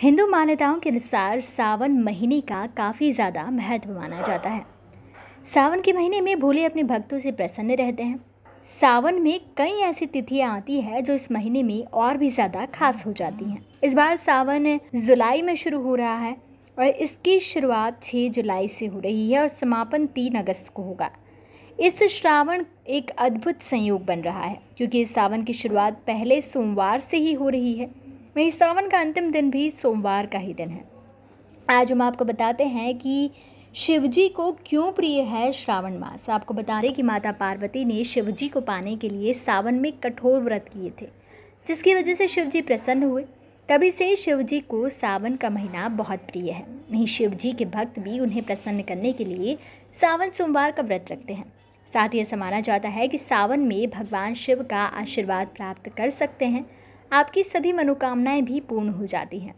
हिंदू मान्यताओं के अनुसार सावन महीने का काफ़ी ज़्यादा महत्व माना जाता है सावन के महीने में भोले अपने भक्तों से प्रसन्न रहते हैं सावन में कई ऐसी तिथियां आती हैं जो इस महीने में और भी ज़्यादा खास हो जाती हैं इस बार सावन जुलाई में शुरू हो रहा है और इसकी शुरुआत 6 जुलाई से हो रही है और समापन 3 अगस्त को होगा इस श्रावण एक अद्भुत संयोग बन रहा है क्योंकि इस सावन की शुरुआत पहले सोमवार से ही हो रही है वहीं सावन का अंतिम दिन भी सोमवार का ही दिन है आज हम आपको बताते हैं कि शिवजी को क्यों प्रिय है श्रावण मास आपको बता रहे कि माता पार्वती ने शिवजी को पाने के लिए सावन में कठोर व्रत किए थे जिसकी वजह से जी प्रसन्न हुए तभी से जी को सावन का महीना बहुत प्रिय है वहीं शिवजी के भक्त भी उन्हें प्रसन्न करने के लिए सावन सोमवार का व्रत रखते हैं साथ ही ऐसा माना जाता है कि सावन में भगवान शिव का आशीर्वाद प्राप्त कर सकते हैं आपकी सभी मनोकामनाएं भी पूर्ण हो जाती हैं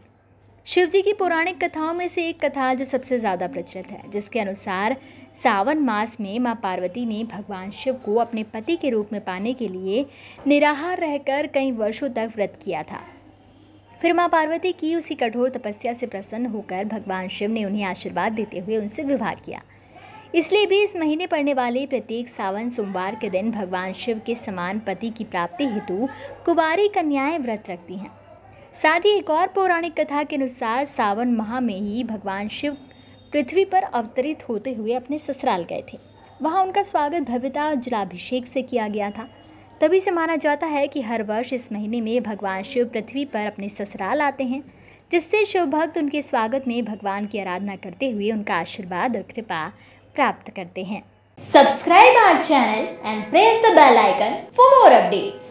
शिवजी की पौराणिक कथाओं में से एक कथा जो सबसे ज़्यादा प्रचलित है जिसके अनुसार सावन मास में माँ पार्वती ने भगवान शिव को अपने पति के रूप में पाने के लिए निराहार रहकर कई वर्षों तक व्रत किया था फिर माँ पार्वती की उसी कठोर तपस्या से प्रसन्न होकर भगवान शिव ने उन्हें आशीर्वाद देते हुए उनसे विवाह किया इसलिए भी इस महीने पड़ने वाले प्रत्येक सावन सोमवार के दिन भगवान शिव के समान पति की प्राप्ति हेतु कुवारी कन्याएं व्रत रखती हैं साथ ही एक और पौराणिक कथा के अनुसार सावन माह में ही भगवान शिव पृथ्वी पर अवतरित होते हुए अपने ससुराल गए थे वहाँ उनका स्वागत भव्यता और जलाभिषेक से किया गया था तभी से माना जाता है कि हर वर्ष इस महीने में भगवान शिव पृथ्वी पर अपने ससुराल आते हैं जिससे शिव भक्त उनके स्वागत में भगवान की आराधना करते हुए उनका आशीर्वाद और कृपा प्राप्त करते हैं subscribe our channel and press the bell icon for more updates